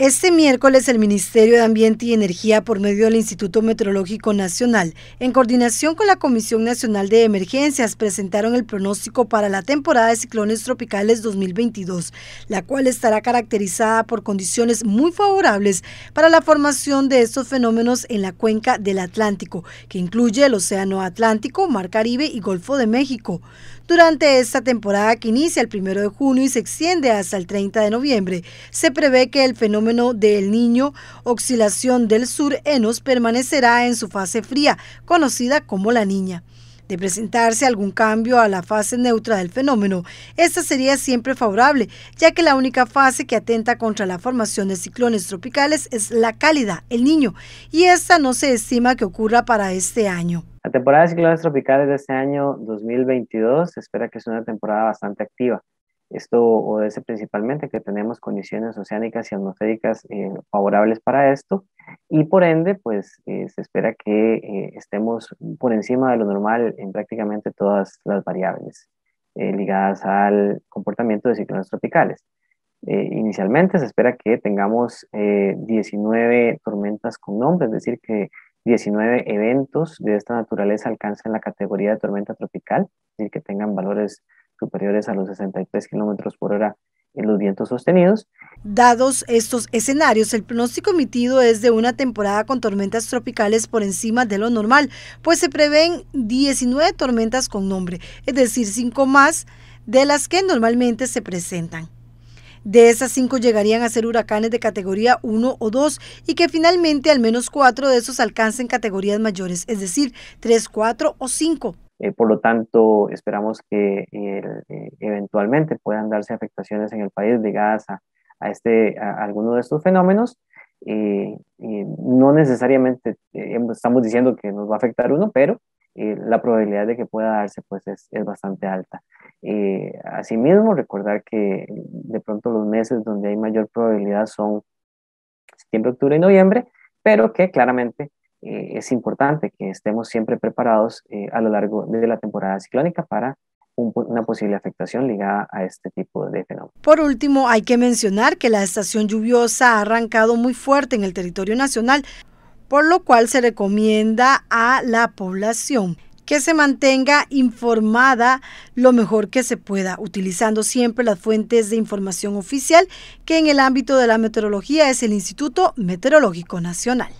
Este miércoles el Ministerio de Ambiente y Energía por medio del Instituto Meteorológico Nacional, en coordinación con la Comisión Nacional de Emergencias, presentaron el pronóstico para la temporada de ciclones tropicales 2022, la cual estará caracterizada por condiciones muy favorables para la formación de estos fenómenos en la cuenca del Atlántico, que incluye el Océano Atlántico, Mar Caribe y Golfo de México. Durante esta temporada que inicia el 1 de junio y se extiende hasta el 30 de noviembre, se prevé que el fenómeno del niño oscilación del sur Enos permanecerá en su fase fría, conocida como la niña. De presentarse algún cambio a la fase neutra del fenómeno, esta sería siempre favorable, ya que la única fase que atenta contra la formación de ciclones tropicales es la cálida, el niño, y esta no se estima que ocurra para este año. La temporada de ciclones tropicales de este año 2022 se espera que sea una temporada bastante activa. Esto obedece principalmente que tenemos condiciones oceánicas y atmosféricas eh, favorables para esto y por ende, pues eh, se espera que eh, estemos por encima de lo normal en prácticamente todas las variables ligadas al comportamiento de ciclones tropicales. inicialmente se espera que tengamos 19 tormentas con nombre, es decir, que 19 eventos de esta naturaleza alcancen la categoría de tormenta tropical, es decir, que tengan valores a los 63 kilómetros por hora en los vientos sostenidos. Dados estos escenarios, el pronóstico emitido es de una temporada con tormentas tropicales por encima de lo normal, pues se prevén 19 tormentas con nombre, es decir, 5 más de las que normalmente se presentan. De esas cinco llegarían a ser huracanes de categoría 1 o 2 y que finalmente al menos 4 de esos alcancen categorías mayores, es decir, 3, 4 o 5. Eh, por lo tanto, esperamos que eh, eventualmente puedan darse afectaciones en el país ligadas a, a este, alguno de estos fenómenos. Eh, no necesariamente estamos diciendo que nos va a afectar uno, pero la probabilidad de que pueda darse pues, es, es bastante alta. asimismo, recordar que de pronto los meses donde hay mayor probabilidad son septiembre, octubre y noviembre, pero que claramente eh, es importante que estemos siempre preparados eh, a lo largo de la temporada ciclónica para una posible afectación ligada a este tipo de fenómenos. Por último, hay que mencionar que la estación lluviosa ha arrancado muy fuerte en el territorio nacional, por lo cual se recomienda a la población que se mantenga informada lo mejor que se pueda, utilizando siempre las fuentes de información oficial, que en el ámbito de la meteorología es el Instituto Meteorológico Nacional.